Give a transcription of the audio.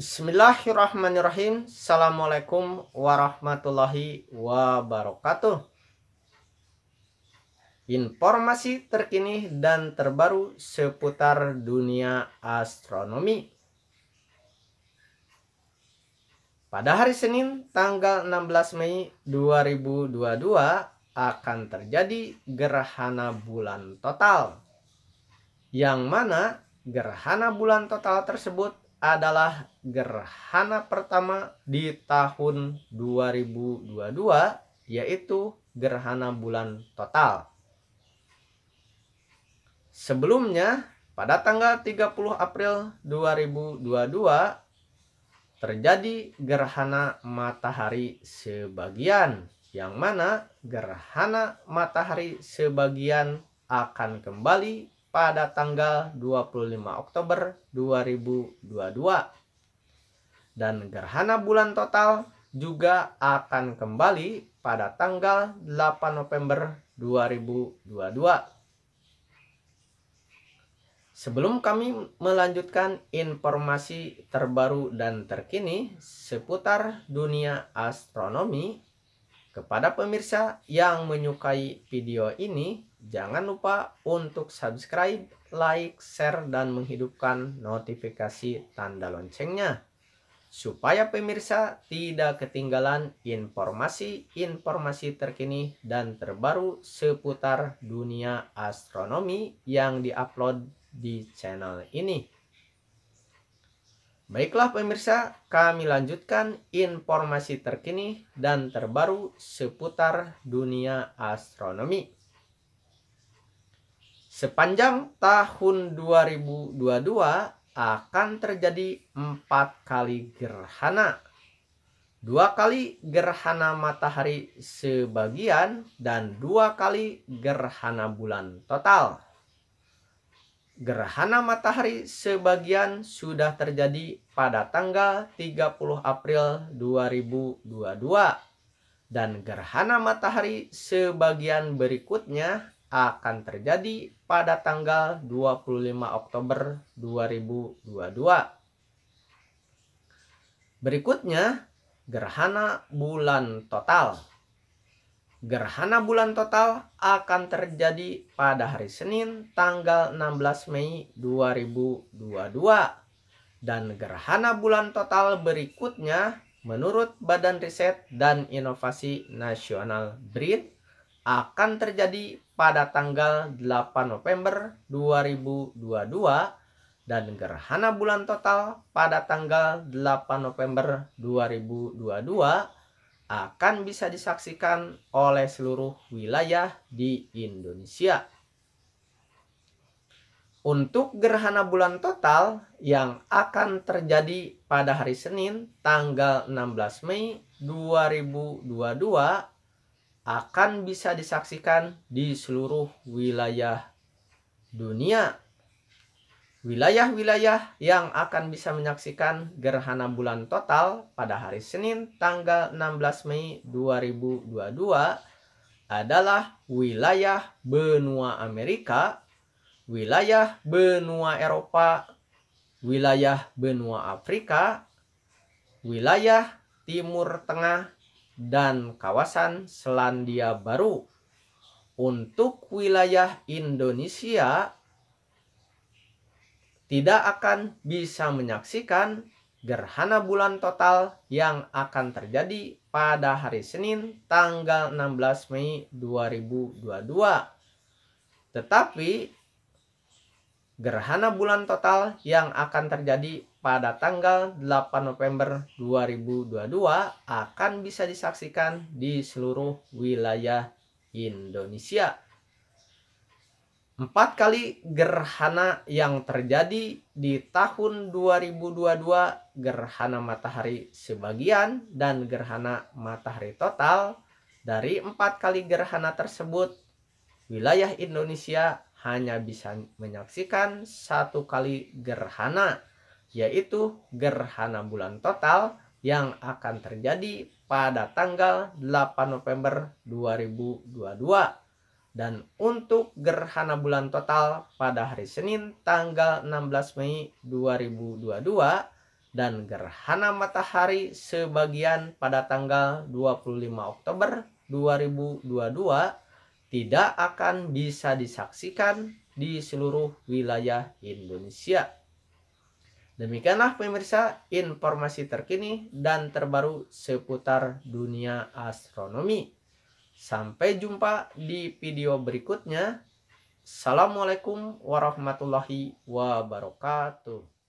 Bismillahirrahmanirrahim. Assalamualaikum warahmatullahi wabarakatuh. Informasi terkini dan terbaru seputar dunia astronomi. Pada hari Senin tanggal 16 Mei 2022 akan terjadi gerhana bulan total. Yang mana gerhana bulan total tersebut adalah gerhana pertama di tahun 2022 yaitu gerhana bulan total. Sebelumnya pada tanggal 30 April 2022 terjadi gerhana matahari sebagian yang mana gerhana matahari sebagian akan kembali pada tanggal 25 Oktober 2022. Dan gerhana bulan total juga akan kembali pada tanggal 8 November 2022. Sebelum kami melanjutkan informasi terbaru dan terkini seputar dunia astronomi, kepada pemirsa yang menyukai video ini, jangan lupa untuk subscribe, like, share, dan menghidupkan notifikasi tanda loncengnya. Supaya pemirsa tidak ketinggalan informasi-informasi terkini dan terbaru seputar dunia astronomi yang diupload di channel ini. Baiklah pemirsa, kami lanjutkan informasi terkini dan terbaru seputar dunia astronomi. Sepanjang tahun 2022 akan terjadi empat kali gerhana. Dua kali gerhana matahari sebagian dan dua kali gerhana bulan total. Gerhana matahari sebagian sudah terjadi pada tanggal 30 April 2022 dan gerhana matahari sebagian berikutnya akan terjadi pada tanggal 25 Oktober 2022. Berikutnya gerhana bulan total. Gerhana bulan total akan terjadi pada hari Senin tanggal 16 Mei 2022 dan gerhana bulan total berikutnya menurut Badan Riset dan Inovasi Nasional BRIN akan terjadi pada tanggal 8 November 2022 dan gerhana bulan total pada tanggal 8 November 2022 akan bisa disaksikan oleh seluruh wilayah di Indonesia. Untuk gerhana bulan total yang akan terjadi pada hari Senin tanggal 16 Mei 2022 akan bisa disaksikan di seluruh wilayah dunia wilayah-wilayah yang akan bisa menyaksikan gerhana bulan total pada hari Senin tanggal 16 Mei 2022 adalah wilayah benua Amerika, wilayah benua Eropa, wilayah benua Afrika, wilayah Timur Tengah, dan kawasan Selandia Baru. Untuk wilayah Indonesia, tidak akan bisa menyaksikan gerhana bulan total yang akan terjadi pada hari Senin tanggal 16 Mei 2022. Tetapi gerhana bulan total yang akan terjadi pada tanggal 8 November 2022 akan bisa disaksikan di seluruh wilayah Indonesia empat kali gerhana yang terjadi di tahun 2022 gerhana matahari sebagian dan gerhana matahari total dari empat kali gerhana tersebut wilayah Indonesia hanya bisa menyaksikan satu kali gerhana yaitu gerhana bulan total yang akan terjadi pada tanggal 8 November 2022 dan untuk gerhana bulan total pada hari Senin tanggal 16 Mei 2022 dan gerhana matahari sebagian pada tanggal 25 Oktober 2022 tidak akan bisa disaksikan di seluruh wilayah Indonesia. Demikianlah pemirsa informasi terkini dan terbaru seputar dunia astronomi. Sampai jumpa di video berikutnya. Assalamualaikum warahmatullahi wabarakatuh.